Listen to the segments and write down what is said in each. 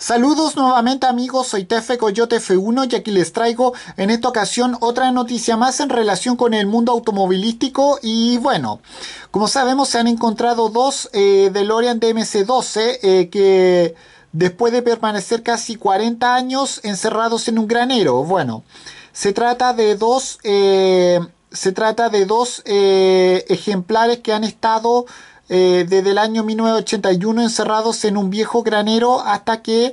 Saludos nuevamente amigos, soy Tefe Coyote F1 y aquí les traigo en esta ocasión otra noticia más en relación con el mundo automovilístico y bueno, como sabemos se han encontrado dos eh, DeLorean DMC-12 eh, que después de permanecer casi 40 años encerrados en un granero, bueno, se trata de dos... Eh, se trata de dos eh, ejemplares que han estado eh, desde el año 1981 encerrados en un viejo granero hasta que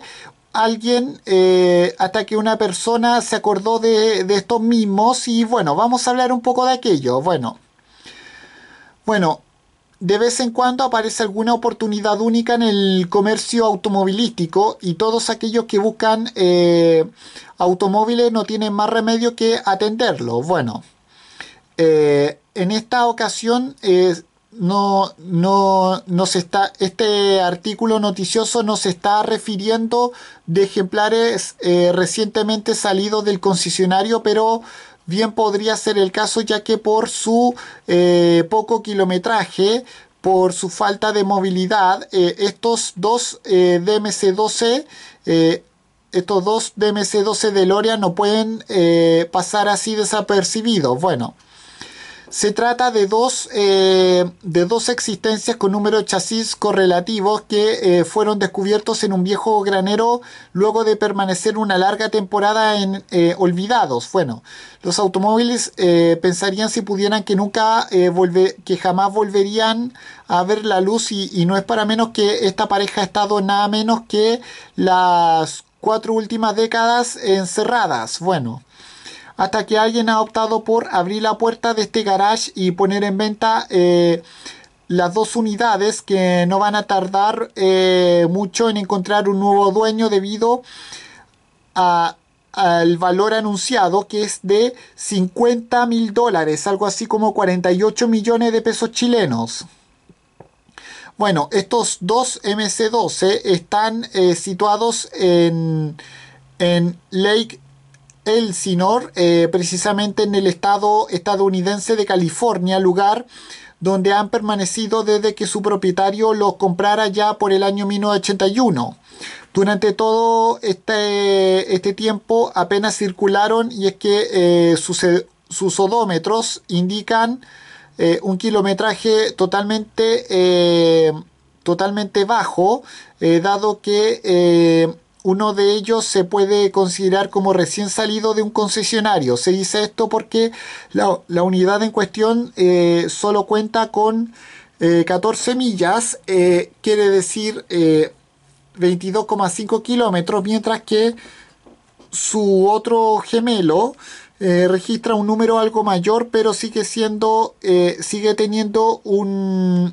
alguien, eh, hasta que una persona se acordó de, estos mismos y bueno, vamos a hablar un poco de aquello. Bueno, bueno, de vez en cuando aparece alguna oportunidad única en el comercio automovilístico y todos aquellos que buscan eh, automóviles no tienen más remedio que atenderlo. Bueno, en esta ocasión no, no, no se está, este artículo noticioso nos está refiriendo de ejemplares eh, recientemente salidos del concesionario, pero bien podría ser el caso ya que por su eh, poco kilometraje, por su falta de movilidad, eh, estos dos DMC-12 estos dos DMC-12 de Loria no pueden pasar así desapercibidos. Bueno, se trata de dos, eh, de dos existencias con número de chasis correlativos que eh, fueron descubiertos en un viejo granero luego de permanecer una larga temporada en eh, olvidados. Bueno, los automóviles pensarían si pudieran que nunca que jamás volverían a ver la luz y no es para menos que esta pareja ha estado nada menos que las cuatro últimas décadas encerradas. Bueno hasta que alguien ha optado por abrir la puerta de este garage y poner en venta eh, las dos unidades que no van a tardar eh, mucho en encontrar un nuevo dueño debido al valor anunciado que es de 50 mil dólares, algo así como 48 millones de pesos chilenos. Bueno, estos dos MC12 están eh, situados en, en Lake el eh, precisamente en el estado estadounidense de California, lugar donde han permanecido desde que su propietario los comprara ya por el año 1981. Durante todo este, este tiempo apenas circularon y es que eh, sus, odómetros indican eh, un kilometraje totalmente, eh, totalmente bajo, dado que uno de ellos se puede considerar como recién salido de un concesionario. Se dice esto porque la, unidad en cuestión eh, solo cuenta con 14 eh, millas, eh, quiere decir 22,5 kilómetros, mientras que su otro gemelo registra un número algo mayor, pero sigue siendo, sigue teniendo una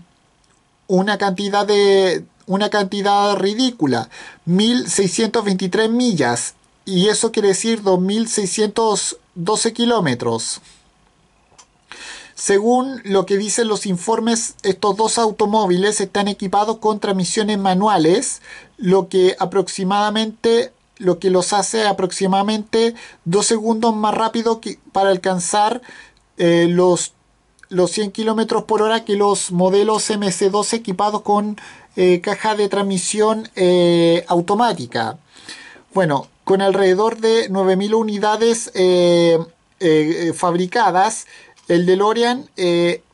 cantidad de, una cantidad ridícula, 1623 millas, y eso quiere decir 2612 kilómetros. Según lo que dicen los informes, estos dos automóviles están equipados con transmisiones manuales, lo que aproximadamente lo que los hace aproximadamente dos segundos más rápido para alcanzar eh, los los 100 km por hora que los modelos mc 2 equipados con eh, caja de transmisión eh, automática. Bueno, con alrededor de 9.000 unidades eh, fabricadas, el DeLorean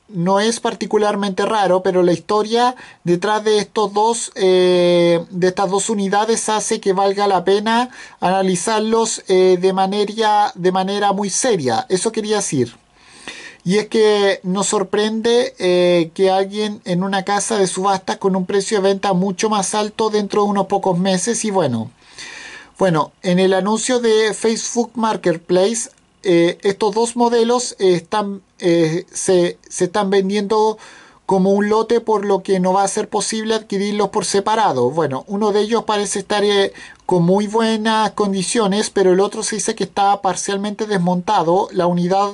no es particularmente raro, pero la historia detrás de estos dos de estas dos unidades hace que valga la pena analizarlos de manera de manera muy seria. Eso quería decir. Y es que nos sorprende eh, que alguien en una casa de subastas con un precio de venta mucho más alto dentro de unos pocos meses. Y bueno, bueno, en el anuncio de Facebook Marketplace, eh, estos dos modelos eh, se, están vendiendo como un lote por lo que no va a ser posible adquirirlos por separado. Bueno, uno de ellos parece estar con muy buenas condiciones, pero el otro se dice que está parcialmente desmontado. La unidad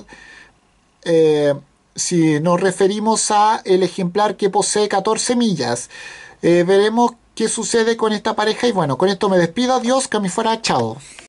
eh, si nos referimos a el ejemplar que posee 14 millas, eh, veremos qué sucede con esta pareja y bueno, con esto me despido, adiós, que me fuera, chao.